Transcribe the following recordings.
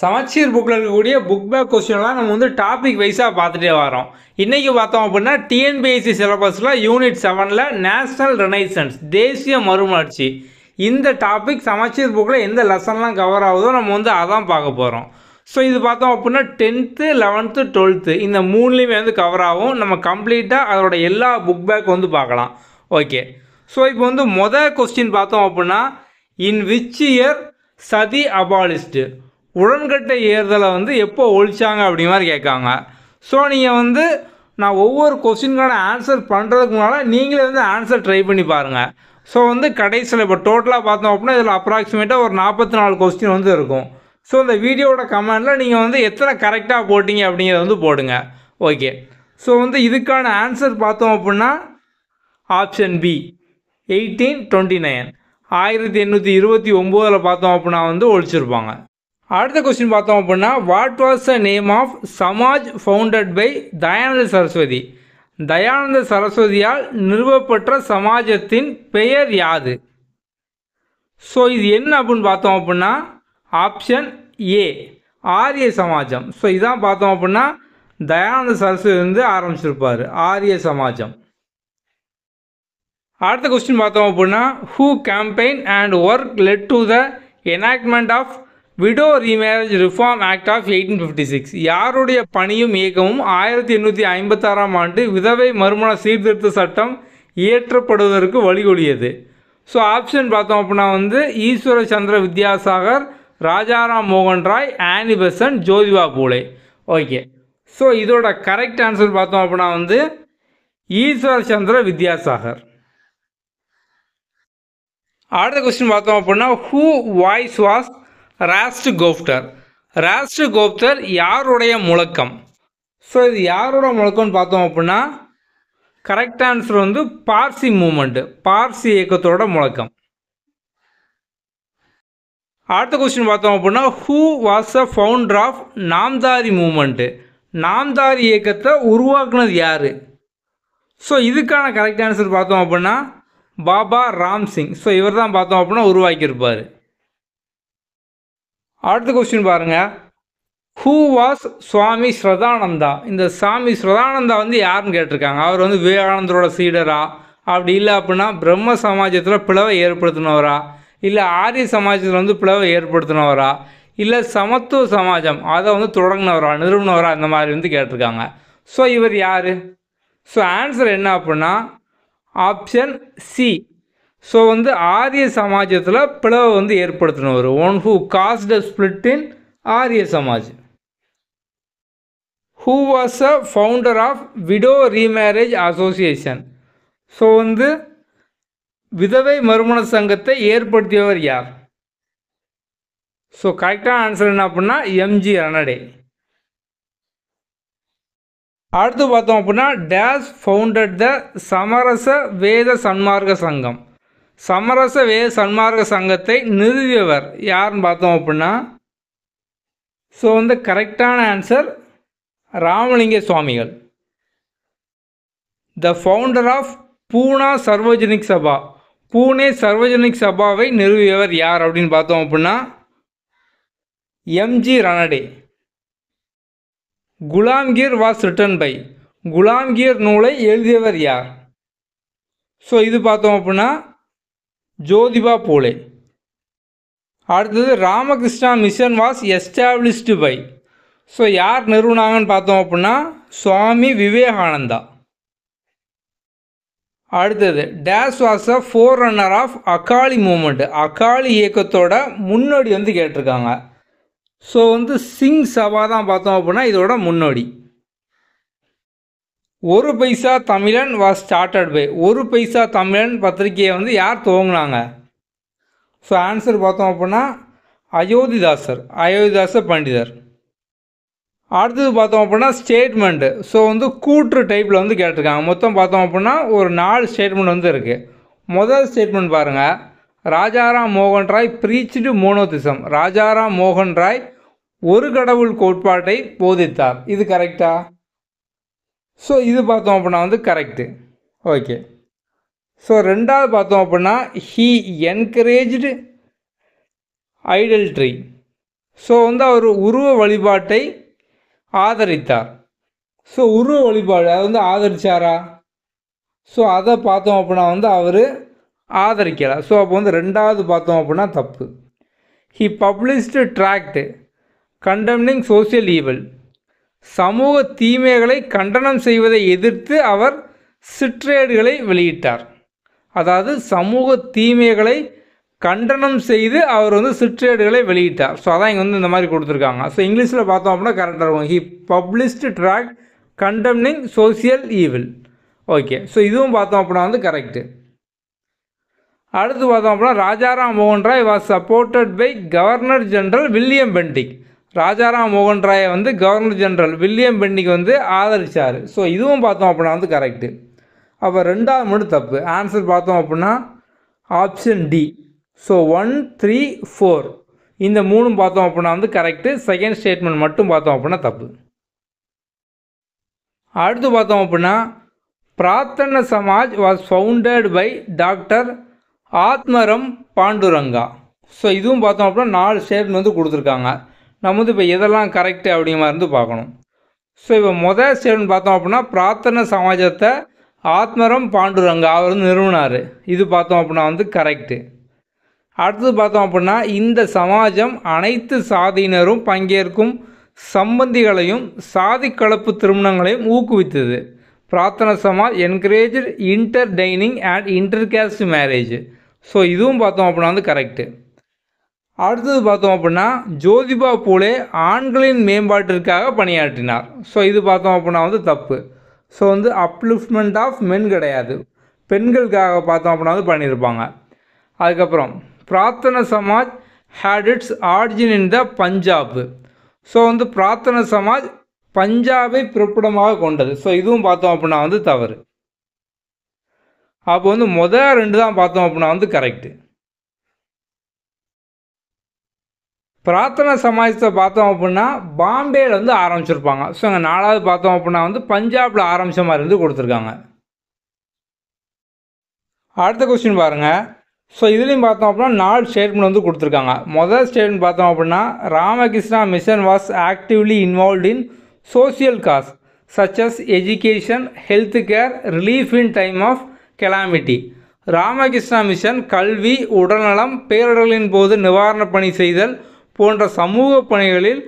சமச்சீர் புக்கில் இருக்கக்கூடிய புக் பேக் கொஸ்டின்லாம் நம்ம வந்து டாபிக் வைஸாக பார்த்துட்டே வரோம் இன்றைக்கி பார்த்தோம் அப்படின்னா டிஎன்பிஎஸ்சி சிலபஸில் யூனிட் செவனில் நேஷ்னல் ரெனைசன்ஸ் தேசிய மறுமலர்ச்சி இந்த டாபிக் சமச்சீர் புக்கில் எந்த லெசன்லாம் கவர் ஆகுதோ நம்ம வந்து அதான் பார்க்க போகிறோம் ஸோ இது பார்த்தோம் அப்படின்னா டென்த்து லெவன்த்து டுவெல்த்து இந்த மூணுலேயுமே வந்து கவர் ஆகும் நம்ம கம்ப்ளீட்டாக அதோட எல்லா புக் பேக் வந்து பார்க்கலாம் ஓகே ஸோ இப்போ வந்து மொதல் கொஸ்டின் பார்த்தோம் அப்படின்னா இன் விச் இயர் சதி அபாலிஸ்டு உடன்கட்டை ஏறுதலை வந்து எப்போ ஒழிச்சாங்க அப்படி மாதிரி கேட்காங்க ஸோ நீங்கள் வந்து நான் ஒவ்வொரு கொஸ்டினுக்கான ஆன்சர் பண்ணுறதுக்கு முன்னால் நீங்களே வந்து ஆன்சர் ட்ரை பண்ணி பாருங்கள் ஸோ வந்து கடைசியில் இப்போ டோட்டலாக பார்த்தோம் அப்படின்னா இதில் அப்ராக்சிமேட்டாக ஒரு நாற்பத்தி நாலு கொஸ்டின் வந்து இருக்கும் ஸோ இந்த வீடியோவோட கமெண்டில் நீங்கள் வந்து எத்தனை கரெக்டாக போட்டிங்க அப்படிங்கிறத வந்து போடுங்க ஓகே ஸோ வந்து இதுக்கான ஆன்சர் பார்த்தோம் அப்படின்னா option B eighteen twenty nine ஆயிரத்தி எண்ணூற்றி இருபத்தி ஒம்போதில் பார்த்தோம் அப்படின்னா வந்து ஒழிச்சிருப்பாங்க அடுத்த கொஸ்டின் பார்த்தோம் அப்படின்னா what was the name of Samaj founded by Dayananda Saraswati Dayananda சரஸ்வதியால் நிறுவப்பட்ட சமாஜத்தின் பெயர் யாது ஸோ இது என்ன அப்படின்னு பார்த்தோம் அப்படின்னா ஆப்ஷன் ஏ ஆரிய சமாஜம் ஸோ இதான் பார்த்தோம் அப்படின்னா தயானந்த சரஸ்வதி வந்து ஆரம்பிச்சிருப்பார் ஆரிய சமாஜம் அடுத்த கொஸ்டின் பார்த்தோம் அப்படின்னா who campaign and work led to the enactment of widow remarriage reform act of eighteen fifty six யாருடைய பணியும் இயக்கமும் ஆயிரத்தி எண்ணூற்றி ஐம்பத்தாறாம் ஆண்டு விதவை மறுமண சீர்திருத்த சட்டம் இயற்றப்படுவதற்கு வழிகொலியது ஸோ ஆப்ஷன் பார்த்தோம் அப்படின்னா வந்து ஈஸ்வர சந்திர வித்யாசாகர் ராஜாராம் மோகன் Roy Annie Besant Jyotiba Phule okay so இதோட கரெக்ட் ஆன்சர் பார்த்தோம் அப்படின்னா வந்து ஈஸ்வர சந்திர வித்யாசாகர் அடுத்த கொஸ்டின் பார்த்தோம் அப்படின்னா who voice was Rast Goftar Rast Goftar யாருடைய முழக்கம் ஸோ இது யாரோட முழக்கம்னு பார்த்தோம் அப்படின்னா கரெக்ட் ஆன்சர் வந்து பார்சி மூமெண்ட்டு பார்சி இயக்கத்தோட முழக்கம் அடுத்த கொஸ்டின் பார்த்தோம் அப்படின்னா who was a founder of Namdhari movement Namdhari இயக்கத்தை உருவாக்குனது யார் ஸோ இதுக்கான கரெக்ட் ஆன்சர் பார்த்தோம் அப்படின்னா பாபா ராம்சிங் ஸோ இவர் தான் பார்த்தோம் அப்படின்னா உருவாக்கியிருப்பார் அடுத்த கொஸ்டின் பாருங்கள் ஹூ வாஸ் சுவாமி ஸ்ரதானந்தா இந்த சுவாமி ஸ்ரதானந்தா வந்து யாருன்னு கேட்டிருக்காங்க அவர் வந்து விவேகானந்தரோட சீடரா அப்படி இல்லை அப்படின்னா பிரம்ம சமாஜத்தில் பிளவை ஏற்படுத்தினவரா இல்லை ஆரிய சமாஜத்தில் வந்து பிளவை ஏற்படுத்தினவரா இல்லை சமத்துவ சமாஜம் அதை வந்து தொடங்கினவரா நிறுவனவரா இந்த மாதிரி வந்து கேட்டிருக்காங்க ஸோ இவர் யார் ஸோ ஆன்சர் என்ன அப்படின்னா ஆப்ஷன் சி ஸோ வந்து ஆரிய சமாஜத்தில் பிளவை வந்து ஏற்படுத்தினவர் one who cast a split in Arya Samaj who was a founder of widow remarriage association so வந்து விதவை மறுமண சங்கத்தை ஏற்படுத்தியவர் யார் ஸோ கரெக்டான ஆன்சர் என்ன அப்படின்னா எம்ஜி ரனடே அடுத்து பார்த்தோம் அப்படின்னா டேஸ் ஃபவுண்டட் த சமரச வேத சன்மார்க்க சங்கம் சமரச வே சன்மார்க்க சங்கத்தை நிறுவியவர் யாருன்னு பார்த்தோம் அப்படின்னா ஸோ வந்து கரெக்டான answer Ramalinga Swamigal the founder of Poona Sarvajanik Sabha Pune Sarvajanik சபாவை நிறுவியவர் யார் அப்படின்னு பார்த்தோம் அப்படின்னா எம்ஜி Gulam Gulamgiri was written by Gulamgiri நூலை எழுதியவர் யார் ஸோ இது பார்த்தோம் அப்படின்னா ஜோதிபா பூலே அடுத்தது Ramakrishna mission was established by so யார் நிறுவனாங்கன்னு பார்த்தோம் அப்படின்னா சுவாமி விவேகானந்தா அடுத்தது dash was a forerunner of Akali movement Akali இயக்கத்தோட முன்னோடி வந்து கேட்டிருக்காங்க ஸோ வந்து சிங் சபா தான் பார்த்தோம் அப்படின்னா இதோட முன்னோடி ஒரு பைசா தமிழன் வாஸ் ஸ்டார்டட் பை ஒரு பைசா தமிழன் பத்திரிகையை வந்து யார் துவங்கினாங்க ஸோ ஆன்சர் பார்த்தோம் அப்படின்னா அயோத்திதாசர் அயோத்திதாச பண்டிதர் அடுத்தது பார்த்தோம் அப்படின்னா ஸ்டேட்மெண்ட்டு ஸோ வந்து கூற்று டைப்பில் வந்து கேட்டிருக்காங்க மொத்தம் பார்த்தோம் அப்படின்னா ஒரு நாலு ஸ்டேட்மெண்ட் வந்து இருக்குது முதல் ஸ்டேட்மெண்ட் பாருங்கள் ராஜாராம் மோகன் ராய் பிரீச்சு மோனோதிசம் ராஜாராம் மோகன் ராய் ஒரு கடவுள் கோட்பாட்டை போதித்தார் இது கரெக்டா ஸோ இது பார்த்தோம் அப்படின்னா வந்து கரெக்டு ஓகே ஸோ ரெண்டாவது பார்த்தோம் அப்படின்னா ஹீ என்கரேஜ்டு ஐடல்ட்ரி ஸோ வந்து அவர் உருவ வழிபாட்டை ஆதரித்தார் ஸோ உருவ வழிபாடு அதை வந்து ஆதரித்தாரா ஸோ அதை பார்த்தோம் அப்படின்னா வந்து அவர் ஆதரிக்கலை ஸோ அப்போ வந்து ரெண்டாவது பார்த்தோம் அப்படின்னா தப்பு he published tract condemning social evil சமூக தீமைகளை கண்டனம் செய்வதை எதிர்த்து அவர் சிற்றேடுகளை வெளியிட்டார் அதாவது சமூக தீமைகளை கண்டனம் செய்து அவர் வந்து சிற்றேடுகளை வெளியிட்டார் ஸோ அதான் இங்கே வந்து இந்த மாதிரி கொடுத்துருக்காங்க ஸோ இங்கிலீஷில் பார்த்தோம் அப்படின்னா கரெக்டாக இருக்கும் he published tract condemning social evil okay so இதுவும் பார்த்தோம் அப்படின்னா வந்து கரெக்டு அடுத்து பார்த்தோம் அப்படின்னா ராஜாராம் மோகன் Rai was supported by governor general William Bentinck Rajaram மோகன் ராயை வந்து கவர்னர் ஜென்ரல் வில்லியம் பென்னிக்கு வந்து ஆதரித்தார் ஸோ இதுவும் பார்த்தோம் அப்படின்னா வந்து கரெக்டு அப்போ ரெண்டாவது மட்டும் தப்பு ஆன்சர் பார்த்தோம் அப்படின்னா option D so one three four இந்த மூணும் பார்த்தோம் அப்படின்னா வந்து கரெக்டு செகண்ட் ஸ்டேட்மெண்ட் மட்டும் பார்த்தோம் அப்படின்னா தப்பு அடுத்து பார்த்தோம் அப்படின்னா Prarthana Samaj was founded by doctor Atmaram Pandurang so இதுவும் பார்த்தோம் அப்படின்னா நாலு ஸ்டேட்மெண்ட் வந்து கொடுத்துருக்காங்க நமது இப்போ எதெல்லாம் கரெக்டு அப்படிங்கிற இருந்து பார்க்கணும் ஸோ இப்போ முதல் ஸ்டேட்மெண்ட் பார்த்தோம் அப்படின்னா பிரார்த்தனை சமாஜத்தை ஆத்மரம் பாண்டுரங்க அவர் வந்து நிறுவனார் இது பார்த்தோம் அப்படின்னா வந்து கரெக்டு அடுத்தது பார்த்தோம் அப்படின்னா இந்த சமாஜம் அனைத்து சாதியினரும் பங்கேற்கும் சம்பந்திகளையும் சாதி கலப்பு திருமணங்களையும் ஊக்குவித்தது Prarthana Samaj encourage inter dining and inter caste marriage so இதுவும் பார்த்தோம் அப்படின்னா வந்து கரெக்டு அடுத்தது பார்த்தோம் அப்படின்னா ஜோதிபா பூலே ஆண்களின் மேம்பாட்டிற்காக பணியாற்றினார் ஸோ இது பார்த்தோம் அப்படின்னா வந்து தப்பு ஸோ வந்து அப்லிஃப்ட்மெண்ட் ஆஃப் மென் கிடையாது பெண்களுக்காக பார்த்தோம் அப்படின்னா வந்து பண்ணியிருப்பாங்க அதுக்கப்புறம் Prarthana Samaj had its origin in the Punjab so வந்து பிரார்த்தனை சமாஜ் பஞ்சாபை பிறப்பிடமாக கொண்டது ஸோ இதுவும் பார்த்தோம் அப்படின்னா வந்து தவறு அப்போ வந்து முத ரெண்டு தான் பார்த்தோம் அப்படின்னா வந்து கரெக்டு பிரார்த்தனை சமாஜத்தை பார்த்தோம் அப்படின்னா பாம்பேயில் வந்து ஆரம்பிச்சிருப்பாங்க ஸோ அங்கே நாலாவது பார்த்தோம் அப்படின்னா வந்து பஞ்சாபில் ஆரம்பித்த மாதிரி இருந்து கொடுத்துருக்காங்க அடுத்த கொஸ்டின் பாருங்கள் ஸோ இதுலேயும் பார்த்தோம் அப்படின்னா நாலு ஸ்டேட்மெண்ட் வந்து கொடுத்துருக்காங்க முதல் ஸ்டேட்மெண்ட் பார்த்தோம் அப்படின்னா Ramakrishna mission was actively involve in social cause such as education health care relief in time of calamity Ramakrishna mission கல்வி உடல்நலம் பேரிடர்களின் போது நிவாரணப் பணி செய்தல் போன்ற சமூக பணிகளில்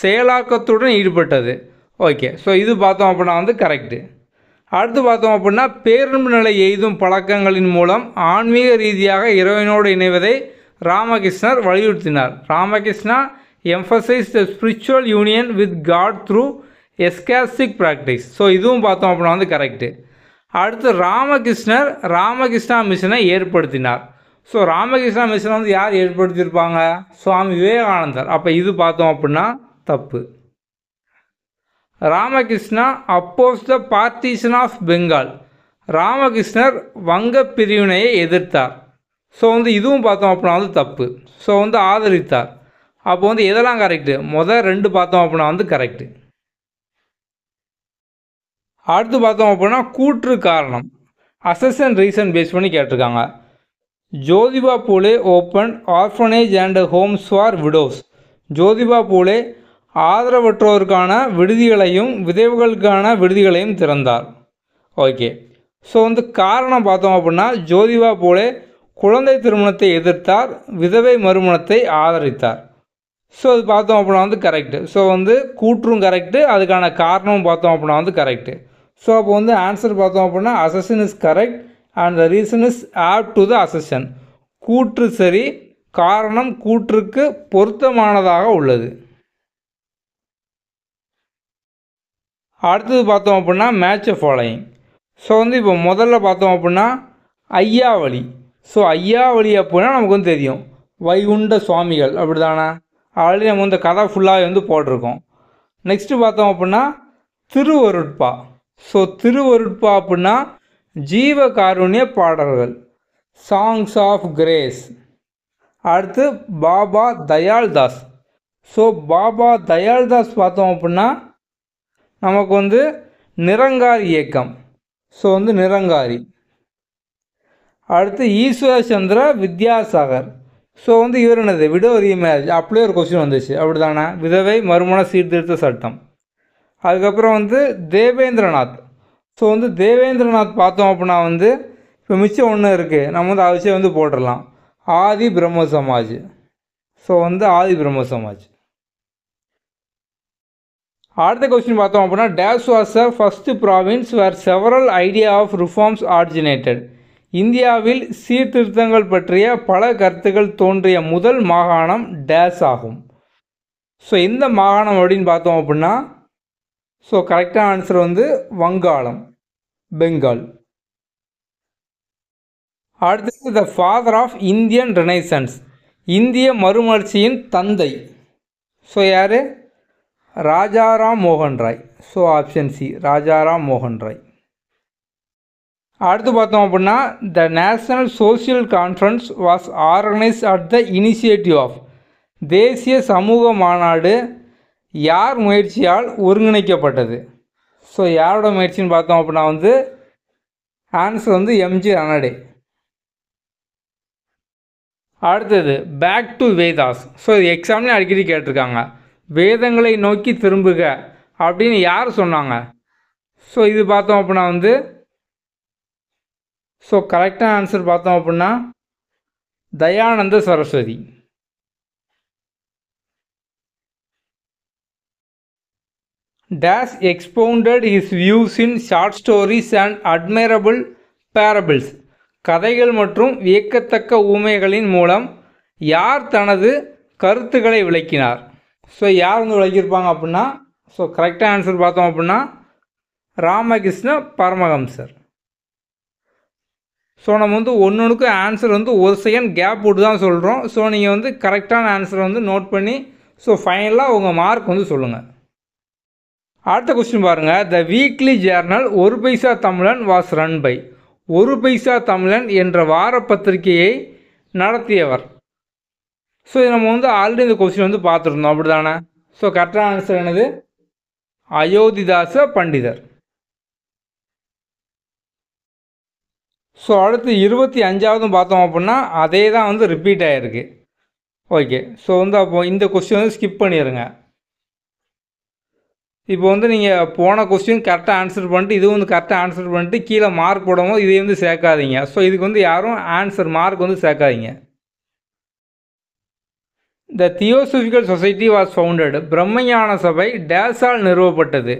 செயலாக்கத்துடன் ஈடுபட்டது ஓகே ஸோ இது பார்த்தோம் அப்படின்னா வந்து கரெக்டு அடுத்து பார்த்தோம் அப்படின்னா பேரன்பு நிலை எய்தும் பழக்கங்களின் மூலம் ஆன்மீக ரீதியாக இறைவனோடு இணைவதை ராமகிருஷ்ணர் வலியுறுத்தினார் Ramakrishna emphasise the spiritual union with God through ecstatic practice so இதுவும் பார்த்தோம் அப்படின்னா வந்து கரெக்டு அடுத்து ராமகிருஷ்ணர் ராமகிருஷ்ணா மிஷனை ஏற்படுத்தினார் ஸோ ராமகிருஷ்ணா மிஷனை வந்து யார் ஏற்படுத்தியிருப்பாங்க சுவாமி விவேகானந்தர் அப்போ இது பார்த்தோம் அப்படின்னா தப்பு Ramakrishna oppose the partition of Bengal ராமகிருஷ்ணர் வங்க பிரிவினையை எதிர்த்தார் ஸோ வந்து இதுவும் பார்த்தோம் அப்படின்னா வந்து தப்பு ஸோ வந்து ஆதரித்தார் அப்போ வந்து எதெல்லாம் கரெக்டு முதல் ரெண்டு பார்த்தோம் அப்படின்னா வந்து கரெக்டு அடுத்து பார்த்தோம் அப்படின்னா கூற்று காரணம் அண்ட் ரீசன் பேஸ் பண்ணி கேட்டிருக்காங்க Jyotiba Phule open orphanage and homes for widows Jyotiba Phule ஆதரவற்றோருக்கான விடுதிகளையும் விதவுகளுக்கான விடுதிகளையும் திறந்தார் ஓகே ஸோ வந்து காரணம் பார்த்தோம் அப்படின்னா ஜோதிபா பூலே குழந்தை திருமணத்தை எதிர்த்தார் விதவை மறுமணத்தை ஆதரித்தார் ஸோ அது பார்த்தோம் அப்படின்னா வந்து கரெக்டு ஸோ வந்து கூற்றும் கரெக்டு அதுக்கான காரணமும் பார்த்தோம் அப்படின்னா வந்து கரெக்டு ஸோ அப்போ வந்து ஆன்சர் பார்த்தோம் அப்படின்னா assertion is correct and the reason is apt to the assertion கூற்று சரி காரணம் கூற்றுக்கு பொருத்தமானதாக உள்ளது அடுத்தது பார்த்தோம் அப்படின்னா மேட்ச் ஃபாலோயிங் ஸோ வந்து இப்போ முதல்ல பார்த்தோம் அப்படின்னா ஐயாவளி ஸோ ஐயாவளி அப்படின்னா நமக்கு வந்து தெரியும் வைகுண்ட சுவாமிகள் அப்படி தானே ஆல்ரெடி நம்ம இந்த கதை ஃபுல்லாக வந்து போட்டிருக்கோம் நெக்ஸ்ட்டு பார்த்தோம் அப்படின்னா திருவருட்பா ஸோ திருவருட்பா அப்படின்னா ஜீவ காருண்ய பாடல்கள் சாங்ஸ் ஆஃப் கிரேஸ் அடுத்து பாபா தயாள்தாஸ் ஸோ பாபா தயாள்தாஸ் பார்த்தோம் அப்படின்னா நமக்கு வந்து நிரங்காரி இயக்கம் ஸோ வந்து நிரங்காரி அடுத்து ஈஸ்வர சந்திர வித்யாசாகர் ஸோ வந்து இவர் என்னது விடோ மேரேஜ் அப்படியே ஒரு கொஸ்டின் வந்துச்சு அப்படி தானே விதவை மறுமண சீர்திருத்த சட்டம் அதுக்கப்புறம் வந்து தேவேந்திரநாத் ஸோ வந்து தேவேந்திரநாத் பார்த்தோம் அப்படின்னா வந்து இப்போ மிச்சம் ஒன்று இருக்குது நம்ம வந்து அவசிய வந்து போட்டுடலாம் ஆதி பிரம்ம சமாஜ் ஸோ வந்து ஆதி பிரம்ம சமாஜ் அடுத்த கொஸ்டின் பார்த்தோம் அப்படின்னா dash was a first province where several idea of reforms originated இந்தியாவில் சீர்திருத்தங்கள் பற்றிய பல கருத்துக்கள் தோன்றிய முதல் மாகாணம் டேஸ் ஆகும் ஸோ எந்த மாகாணம் அப்படின்னு பார்த்தோம் அப்படின்னா ஸோ கரெக்டான ஆன்சர் வந்து வங்காளம் பெங்கால் அடுத்தது the father of Indian renaissance இந்திய மறுமலர்ச்சியின் தந்தை ஸோ யார் ராஜாராம் மோகன் Rai so option C Rajaram மோகன் ராய் அடுத்து பார்த்தோம் அப்படின்னா the national social conference was organise at the initiative of தேசிய சமூக மாநாடு யார் முயற்சியால் ஒருங்கிணைக்கப்பட்டது ஸோ யாரோட முயற்சின்னு பார்த்தோம் அப்படின்னா வந்து ஆன்சர் வந்து எம்ஜி ரனடே அடுத்தது பேக் டு வேதாஸ் ஸோ இது எக்ஸாம்லேயும் அடிக்கடி கேட்டிருக்காங்க வேதங்களை நோக்கி திரும்புக அப்படின்னு யார் சொன்னாங்க ஸோ இது பார்த்தோம் அப்படின்னா வந்து ஸோ கரெக்டான ஆன்சர் பார்த்தோம் அப்படின்னா Dayananda Saraswati dash expounded his views in short stories and admirable parables கதைகள் மற்றும் வியக்கத்தக்க ஊமைகளின் மூலம் யார் தனது கருத்துக்களை விளக்கினார் ஸோ யார் வந்து விளக்கியிருப்பாங்க அப்படின்னா ஸோ கரெக்டாக ஆன்சர் பார்த்தோம் அப்படின்னா ராமகிருஷ்ண பரமஹம்சர் ஸோ நம்ம வந்து ஒன்று ஒன்றுக்கு ஆன்சர் வந்து ஒரு செகண்ட் கேப் விட்டு தான் சொல்கிறோம் ஸோ நீங்கள் வந்து கரெக்டான ஆன்சரை வந்து நோட் பண்ணி ஸோ ஃபைனலாக உங்கள் மார்க் வந்து சொல்லுங்கள் அடுத்த கொஸ்டின் பாருங்கள் த வீக்லி ஜேர்னல் ஒரு பைசா தமிழன் வாஸ் ரன் பை ஒரு பைசா தமிழன் என்ற வார பத்திரிகையை நடத்தியவர் ஸோ இது நம்ம வந்து ஆல்ரெடி இந்த கொஸ்டின் வந்து பார்த்துருந்தோம் அப்படி தானே ஸோ கரெக்டான ஆன்சர் என்னது அயோத்திதாச பண்டிதர் ஸோ அடுத்து இருபத்தி அஞ்சாவதும் பார்த்தோம் அப்படின்னா அதே தான் வந்து ரிப்பீட் ஆகிருக்கு ஓகே ஸோ வந்து அப்போது இந்த கொஸ்டின் வந்து ஸ்கிப் பண்ணிடுங்க இப்போ வந்து நீங்கள் போன கொஸ்டின் கரெக்டாக ஆன்சர் பண்ணிட்டு இதுவும் வந்து கரெக்டாக ஆன்சர் பண்ணிட்டு கீழே மார்க் போடவும் இதே வந்து சேர்க்காதீங்க ஸோ இதுக்கு வந்து யாரும் ஆன்சர் மார்க் வந்து சேர்க்காதீங்க the theosophical society was founded பிரம்மஞான சபை டேஸால் நிறுவப்பட்டது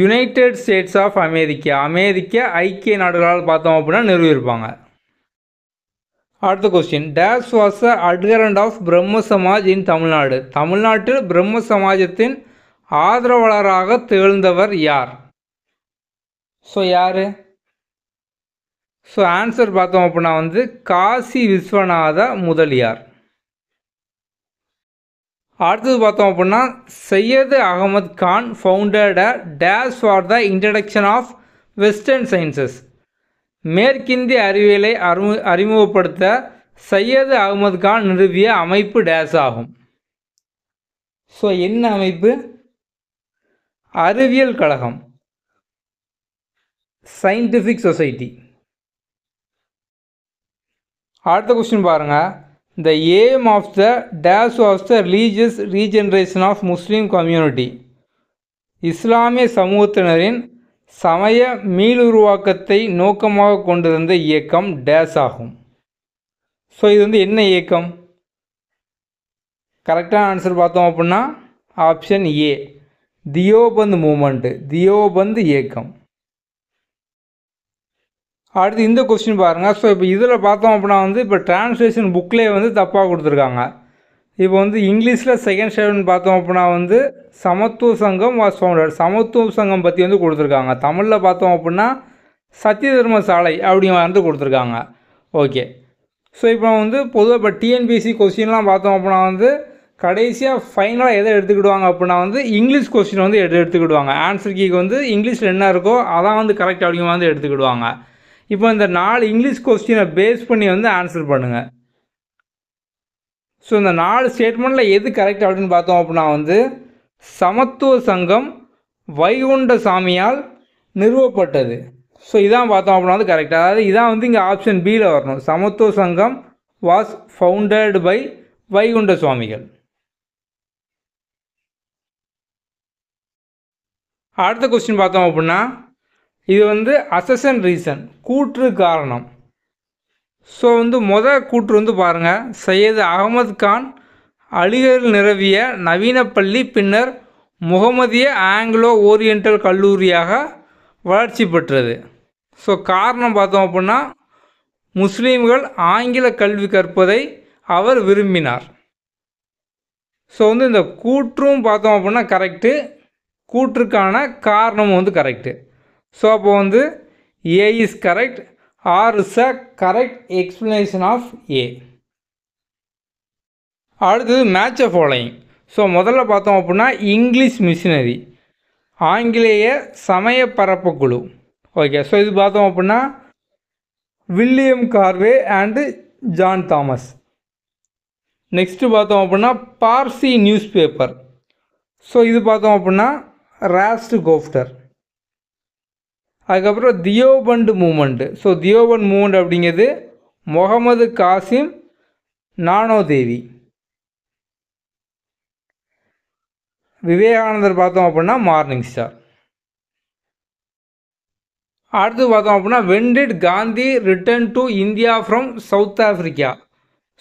யுனைடெட் ஸ்டேட்ஸ் ஆஃப் அமெரிக்கா அமெரிக்க ஐக்கிய நாடுகளால் பார்த்தோம் அப்படின்னா நிறுவியிருப்பாங்க அடுத்த question dash was a undercurrent of Brahmo Samaj இன் தமிழ்நாடு தமிழ்நாட்டில் பிரம்ம சமாஜத்தின் ஆதரவாளராக திகழ்ந்தவர் யார் ஸோ யார் ஸோ ஆன்சர் பார்த்தோம் அப்படின்னா வந்து காசி விஸ்வநாத முதலியார் அடுத்தது பார்த்தோம் அப்படின்னா Syed Ahmed Khan founded a dash for the introduction of western sciences மேற்கிந்திய அறிவியலை அறிமு அறிமுகப்படுத்த சையது அகமது கான் நிறுவிய அமைப்பு டேஸ் ஆகும் ஸோ என்ன அமைப்பு அறிவியல் கழகம் சயின்டிஃபிக் சொசைட்டி அடுத்த கொஸ்டின் பாருங்கள் the aim of the dash of the religious regeneration of Muslim community இஸ்லாமிய சமூகத்தினரின் சமய மீளுருவாக்கத்தை நோக்கமாக கொண்டிருந்த இயக்கம் டேஸ் ஆகும் ஸோ இது வந்து என்ன இயக்கம் கரெக்டான ஆன்சர் பார்த்தோம் அப்படின்னா option A Deoband movement Deoband இயக்கம் அடுத்து இந்த கொஸ்டின் பாருங்கள் ஸோ இப்போ இதில் பார்த்தோம் அப்படின்னா வந்து இப்போ டிரான்ஸ்லேஷன் புக்கிலே வந்து தப்பாக கொடுத்துருக்காங்க இப்போ வந்து இங்கிலீஷில் செகண்ட் ஸ்டாண்டர்ட் பார்த்தோம் அப்படின்னா வந்து சமத்துவ சங்கம் வாஸ் ஃபவுண்டர் சமத்துவ சங்கம் பற்றி வந்து கொடுத்துருக்காங்க தமிழில் பார்த்தோம் அப்படின்னா சத்திய தர்ம சாலை அப்படிங்க வந்து கொடுத்துருக்காங்க ஓகே ஸோ இப்போ வந்து பொதுவாக இப்போ டிஎன்பிசி கொஸ்டின்லாம் பார்த்தோம் அப்படின்னா வந்து கடைசியாக ஃபைனலாக எதை எடுத்துக்கிடுவாங்க அப்படின்னா வந்து இங்கிலீஷ் கொஸ்டின் வந்து எடு எடுத்துக்கிடுவாங்க ஆன்சர் கீக்கு வந்து இங்கிலீஷில் என்ன இருக்கோ அதான் வந்து கரெக்ட் அப்படிங்க வந்து எடுத்துக்கிடுவாங்க இப்போ இந்த நாலு இங்கிலீஷ் கொஸ்டினை பேஸ் பண்ணி வந்து ஆன்சர் பண்ணுங்கள் ஸோ இந்த நாலு ஸ்டேட்மெண்ட்டில் எது கரெக்ட் அப்படின்னு பார்த்தோம் அப்படின்னா வந்து சமத்துவ சங்கம் வைகுண்ட சாமியால் நிறுவப்பட்டது ஸோ இதான் பார்த்தோம் அப்படின்னா வந்து கரெக்டாக அதாவது இதான் வந்து இங்கே ஆப்ஷன் பியில் வரணும் சமத்துவ சங்கம் வாஸ் ஃபவுண்டட் பை வைகுண்ட சுவாமிகள் அடுத்த கொஸ்டின் பார்த்தோம் அப்படின்னா இது வந்து அசசன் ரீசன் கூற்று காரணம் ஸோ வந்து மொதல் கூற்று வந்து பாருங்கள் சையது அகமது கான் அலிகரில் நிறவிய நவீன பள்ளி பின்னர் முகமதிய ஆங்கிலோ ஓரியண்டல் கல்லூரியாக வளர்ச்சி பெற்றது ஸோ காரணம் பார்த்தோம் அப்படின்னா முஸ்லீம்கள் ஆங்கில கல்வி கற்பதை அவர் விரும்பினார் ஸோ வந்து இந்த கூற்றும் பார்த்தோம் அப்படின்னா கரெக்டு கூற்றுக்கான காரணமும் வந்து கரெக்டு ஸோ அப்போ வந்து A is correct R is a correct explanation of A அடுத்தது மேட்ச் ஃபாலோயிங் ஸோ முதல்ல பார்த்தோம் அப்படின்னா இங்கிலீஷ் மிஷினரி ஆங்கிலேய சமய பரப்பு குழு ஓகே ஸோ இது பார்த்தோம் அப்படின்னா William Carey and John Thomas next பார்த்தோம் அப்படின்னா பார்சி நியூஸ் பேப்பர் ஸோ இது பார்த்தோம் அப்படின்னா ராஸ்ட் கோஃப்டர் அதுக்கப்புறம் Deoband movement so Deoband movement அப்படிங்கிறது முகமது காசிம் நானோதேவி விவேகானந்தர் பார்த்தோம் அப்படின்னா மார்னிங் ஸ்டார் அடுத்து பார்த்தோம் அப்படின்னா when did Gandhi return to India from South Africa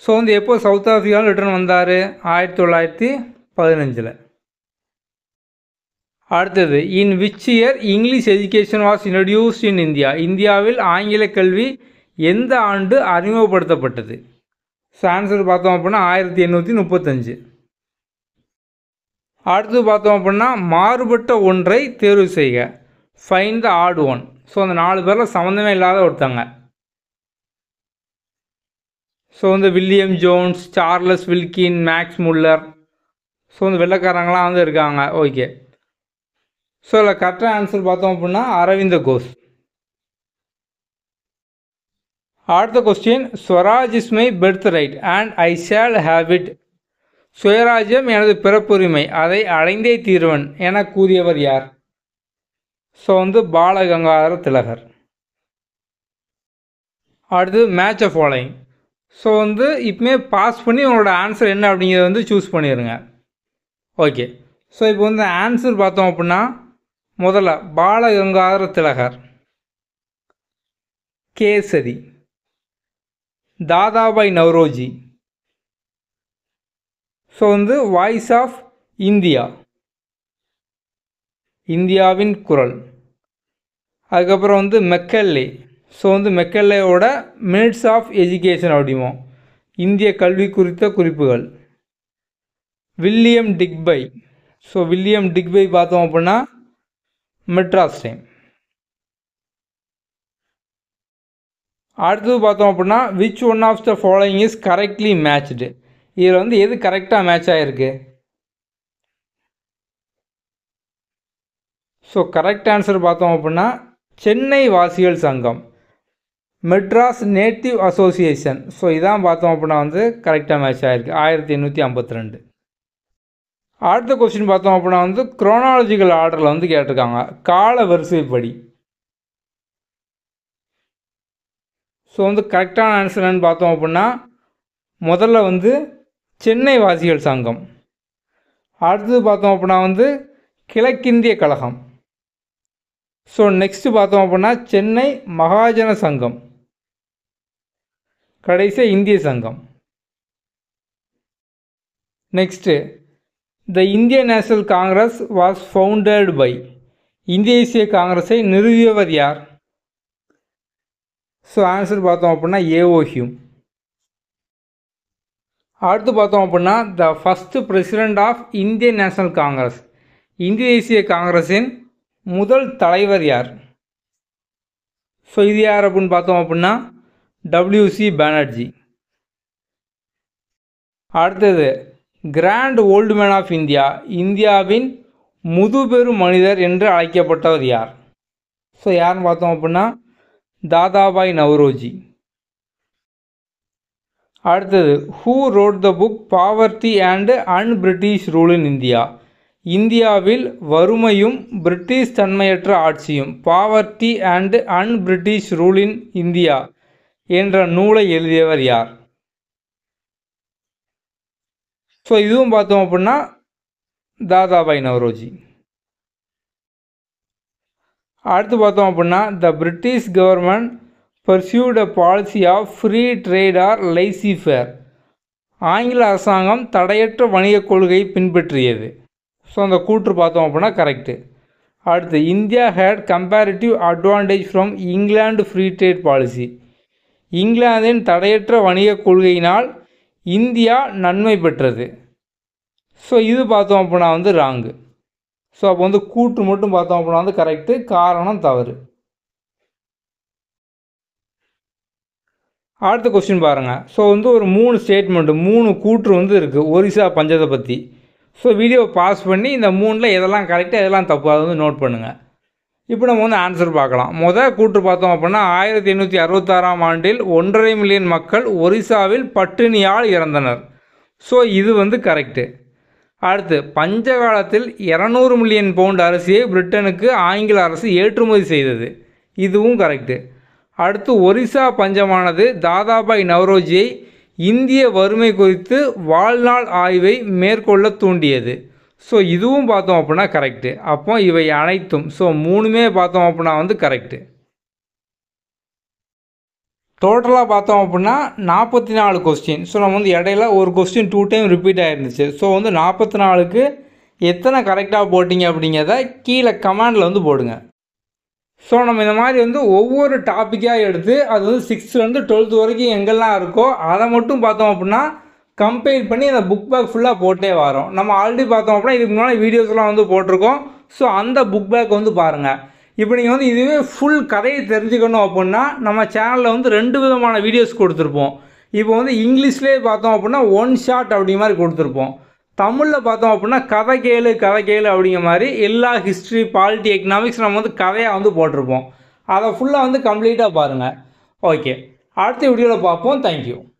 so வந்து எப்போ சவுத் ஆஃப்ரிக்காவில் ரிட்டர்ன் வந்தார் ஆயிரத்தி தொள்ளாயிரத்தி பதினஞ்சில் அடுத்தது in which year English education was introduced in India இந்தியாவில் ஆங்கில கல்வி எந்த ஆண்டு அறிமுகப்படுத்தப்பட்டது ஆன்சர் பார்த்தோம் அப்படின்னா ஆயிரத்தி எண்ணூற்றி முப்பத்தஞ்சு அடுத்து பார்த்தோம் அப்படின்னா மாறுபட்ட ஒன்றை தேர்வு செய்க ஃபைன் த ஆடு ஒன் ஸோ அந்த நாலு பேரில் சம்மந்தமே இல்லாத ஒருத்தங்க ஸோ இந்த William Jones Charles Wilkins Max Muller so இந்த வெள்ளக்காரங்களாம் வந்து இருக்காங்க ஓகே ஸோ இல்லை கரெக்டாக ஆன்சர் பார்த்தோம் அப்படின்னா அரவிந்த கோஷ் அடுத்த question Swaraj is my birthright and I shall have it சுயராஜ்யம் எனது பிறப்புரிமை அதை அடைந்தே தீர்வன் என கூறியவர் யார் ஸோ வந்து பாலகங்காதர திலகர் அடுத்து மேட்ச் ஆஃப் ஃபாலோயிங் ஸோ வந்து இப்போமே பாஸ் பண்ணி உங்களோட ஆன்சர் என்ன அப்படிங்கிறத வந்து சூஸ் பண்ணிடுங்க ஓகே ஸோ இப்போ வந்து ஆன்சர் பார்த்தோம் அப்படின்னா முதல்ல பாலகங்காதர திலகர் கேசரி தாதாபாய் நவ்ரோஜி ஸோ வந்து வாய்ஸ் ஆஃப் இந்தியா இந்தியாவின் குரல் அதுக்கப்புறம் வந்து மெக்கல்லே ஸோ வந்து மெக்கல்லேயோட மினிட்ஸ் ஆஃப் எஜுகேஷன் அப்படிமோ இந்திய கல்வி குறித்த குறிப்புகள் William Digby so William Digby பார்த்தோம் அப்படின்னா மெட்ராஸ் டைம் அடுத்தது பார்த்தோம் அப்படின்னா which one of the following is correctly matched இதில் வந்து எது கரெக்டாக மேட்ச் ஆகிருக்கு ஸோ கரெக்ட் ஆன்சர் பார்த்தோம் அப்படின்னா சென்னை வாசிகள் சங்கம் மெட்ராஸ் நேட்டிவ் அசோசியேஷன் ஸோ இதான் பார்த்தோம் அப்படின்னா வந்து கரெக்டாக மேட்ச் ஆகிருக்கு ஆயிரத்தி எண்ணூற்றி ஐம்பத்தி ரெண்டு அடுத்த கொஸ்டின் பார்த்தோம் அப்படின்னா வந்து குரோனாலஜிக்கல் ஆர்டரில் வந்து கேட்டிருக்காங்க கால வரிசைப்படி ஸோ வந்து கரெக்டான ஆன்சர் என்னன்னு பார்த்தோம் அப்படின்னா முதல்ல வந்து சென்னை வாசிகள் சங்கம் அடுத்தது பார்த்தோம் அப்படின்னா வந்து கிழக்கிந்திய கழகம் ஸோ நெக்ஸ்ட்டு பார்த்தோம் அப்படின்னா சென்னை மகாஜன சங்கம் கடைசியாக இந்திய சங்கம் next the Indian National Congress was founded by இந்திய தேசிய காங்கிரஸை நிறுவியவர் யார் ஸோ ஆன்சர் பார்த்தோம் அப்படின்னா ஏஓ ஹியூம் அடுத்து பார்த்தோம் அப்படின்னா த ஃபஸ்ட்டு பிரசிடெண்ட் ஆஃப் இந்திய நேஷனல் காங்கிரஸ் இந்திய தேசிய காங்கிரஸின் முதல் தலைவர் யார் ஸோ இது யார் அப்படின்னு பார்த்தோம் அப்படின்னா டபிள்யூசி பானர்ஜி அடுத்தது grand old man of India இந்தியாவின் முதுபெரும் மனிதர் என்று அழைக்கப்பட்டவர் யார் ஸோ யாருன்னு பார்த்தோம் அப்படின்னா தாதாபாய் நவ்ரோஜி அடுத்தது who wrote the book poverty and un British rule in India இந்தியாவில் வறுமையும் பிரிட்டிஷ் தன்மையற்ற ஆட்சியும் poverty and un British rule in India என்ற நூலை எழுதியவர் யார் ஸோ இதுவும் பார்த்தோம் அப்படின்னா தாதாபாய் நவரோஜி அடுத்து பார்த்தோம் அப்படின்னா the British government pursued a policy of free trade or laissez faire ஆங்கில அரசாங்கம் தடையற்ற வணிக கொள்கையை பின்பற்றியது ஸோ அந்த கூற்று பார்த்தோம் அப்படின்னா கரெக்டு அடுத்து India had comparative advantage from England free trade policy இங்கிலாந்தின் தடையற்ற வணிக கொள்கையினால் இந்தியா நன்மை பெற்றது ஸோ இது பார்த்தோம் அப்படின்னா வந்து ராங்கு ஸோ அப்போ வந்து கூற்று மட்டும் பார்த்தோம் அப்படின்னா வந்து கரெக்டு காரணம் தவறு அடுத்த கொஸ்டின் பாருங்கள் ஸோ வந்து ஒரு மூணு ஸ்டேட்மெண்ட்டு மூணு கூற்று வந்து இருக்குது ஒரிசா பஞ்சத்தை பற்றி ஸோ வீடியோ பாஸ் பண்ணி இந்த மூணில் எதெல்லாம் கரெக்டாக எதெல்லாம் தப்பு அதை வந்து நோட் பண்ணுங்கள் இப்போ நம்ம வந்து ஆன்சர் பார்க்கலாம் முதல் கூற்று பார்த்தோம் அப்படின்னா ஆயிரத்தி எண்ணூற்றி அறுபத்தாறாம் ஆண்டில் ஒன்றரை மில்லியன் மக்கள் ஒரிசாவில் பட்டினியால் இறந்தனர் ஸோ இது வந்து கரெக்டு அடுத்து பஞ்ச காலத்தில் இரநூறு மில்லியன் பவுண்ட் அரிசியை பிரிட்டனுக்கு ஆங்கில அரசு ஏற்றுமதி செய்தது இதுவும் கரெக்டு அடுத்து ஒரிசா பஞ்சமானது தாதாபாய் நவரோஜியை இந்திய வறுமை குறித்து வாழ்நாள் ஆய்வை மேற்கொள்ள தூண்டியது ஸோ இதுவும் பார்த்தோம் அப்படின்னா கரெக்டு அப்போ இவை அனைத்தும் ஸோ மூணுமே பார்த்தோம் அப்படின்னா வந்து கரெக்டு டோட்டலாக பார்த்தோம் அப்படின்னா நாற்பத்தி நாலு கொஸ்டின் ஸோ நம்ம வந்து இடையில ஒரு கொஸ்டின் டூ டைம் ரிப்பீட் ஆகிருந்துச்சு ஸோ வந்து நாற்பத்தி நாலுக்கு எத்தனை கரெக்டாக போட்டிங்க அப்படிங்கிறத கீழே கமாண்டில் வந்து போடுங்க ஸோ நம்ம இந்த மாதிரி வந்து ஒவ்வொரு டாப்பிக்காக எடுத்து அது வந்து சிக்ஸ்த்துலேருந்து டுவெல்த் வரைக்கும் எங்கெல்லாம் இருக்கோ அதை மட்டும் பார்த்தோம் அப்படின்னா கம்பேர் பண்ணி அந்த புக் பேக் ஃபுல்லாக போட்டே வரோம் நம்ம ஆல்ரெடி பார்த்தோம் அப்படின்னா இதுக்கு முன்னாடி வீடியோஸ்லாம் வந்து போட்டிருக்கோம் ஸோ அந்த புக் பேக் வந்து பாருங்கள் இப்போ நீங்கள் வந்து இதுவே ஃபுல் கதையை தெரிஞ்சுக்கணும் அப்படின்னா நம்ம சேனலில் வந்து ரெண்டு விதமான வீடியோஸ் கொடுத்துருப்போம் இப்போ வந்து இங்கிலீஷ்லேயே பார்த்தோம் அப்படின்னா ஒன் ஷாட் அப்படிங்க மாதிரி கொடுத்துருப்போம் தமிழில் பார்த்தோம் அப்படின்னா கதை கேளு கதை கேளு அப்படிங்கிற மாதிரி எல்லா ஹிஸ்ட்ரி பாலிட்டி எக்கனாமிக்ஸ் நம்ம வந்து கதையாக வந்து போட்டிருப்போம் அதை ஃபுல்லாக வந்து கம்ப்ளீட்டாக பாருங்கள் ஓகே அடுத்த வீடியோவில் பார்ப்போம் தேங்க்யூ